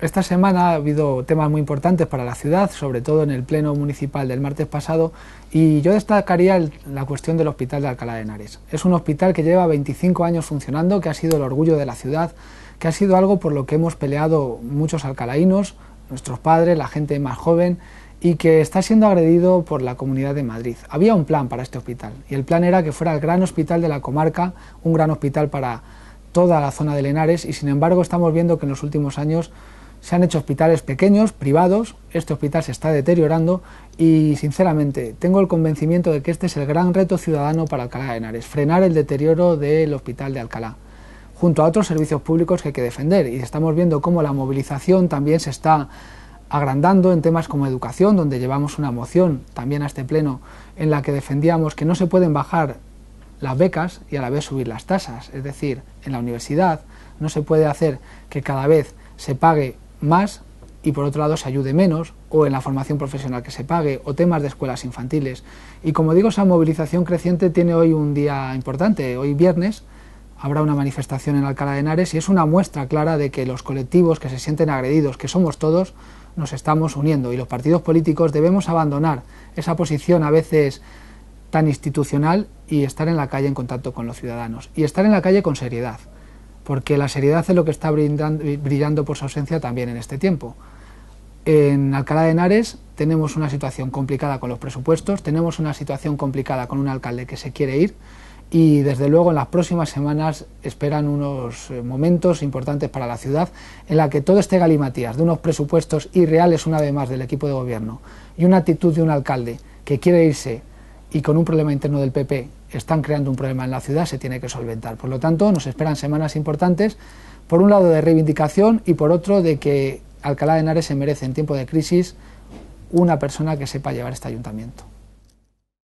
esta semana ha habido temas muy importantes para la ciudad, sobre todo en el pleno municipal del martes pasado, y yo destacaría la cuestión del hospital de Alcalá de Henares. Es un hospital que lleva 25 años funcionando, que ha sido el orgullo de la ciudad, que ha sido algo por lo que hemos peleado muchos alcalaínos, nuestros padres, la gente más joven, y que está siendo agredido por la Comunidad de Madrid. Había un plan para este hospital, y el plan era que fuera el gran hospital de la comarca, un gran hospital para toda la zona de Henares, y sin embargo estamos viendo que en los últimos años se han hecho hospitales pequeños, privados, este hospital se está deteriorando y sinceramente tengo el convencimiento de que este es el gran reto ciudadano para Alcalá de Henares, frenar el deterioro del hospital de Alcalá, junto a otros servicios públicos que hay que defender y estamos viendo cómo la movilización también se está agrandando en temas como educación, donde llevamos una moción también a este pleno en la que defendíamos que no se pueden bajar las becas y a la vez subir las tasas, es decir, en la universidad no se puede hacer que cada vez se pague más y por otro lado se ayude menos, o en la formación profesional que se pague, o temas de escuelas infantiles. Y como digo, esa movilización creciente tiene hoy un día importante. Hoy viernes habrá una manifestación en Alcalá de Henares y es una muestra clara de que los colectivos que se sienten agredidos, que somos todos, nos estamos uniendo y los partidos políticos debemos abandonar esa posición a veces tan institucional y estar en la calle en contacto con los ciudadanos y estar en la calle con seriedad porque la seriedad es lo que está brillando por su ausencia también en este tiempo. En Alcalá de Henares tenemos una situación complicada con los presupuestos, tenemos una situación complicada con un alcalde que se quiere ir y desde luego en las próximas semanas esperan unos eh, momentos importantes para la ciudad en la que todo este galimatías de unos presupuestos irreales una vez más del equipo de gobierno y una actitud de un alcalde que quiere irse y con un problema interno del PP están creando un problema en la ciudad, se tiene que solventar. Por lo tanto, nos esperan semanas importantes, por un lado de reivindicación y por otro de que Alcalá de Henares se merece en tiempo de crisis una persona que sepa llevar este ayuntamiento.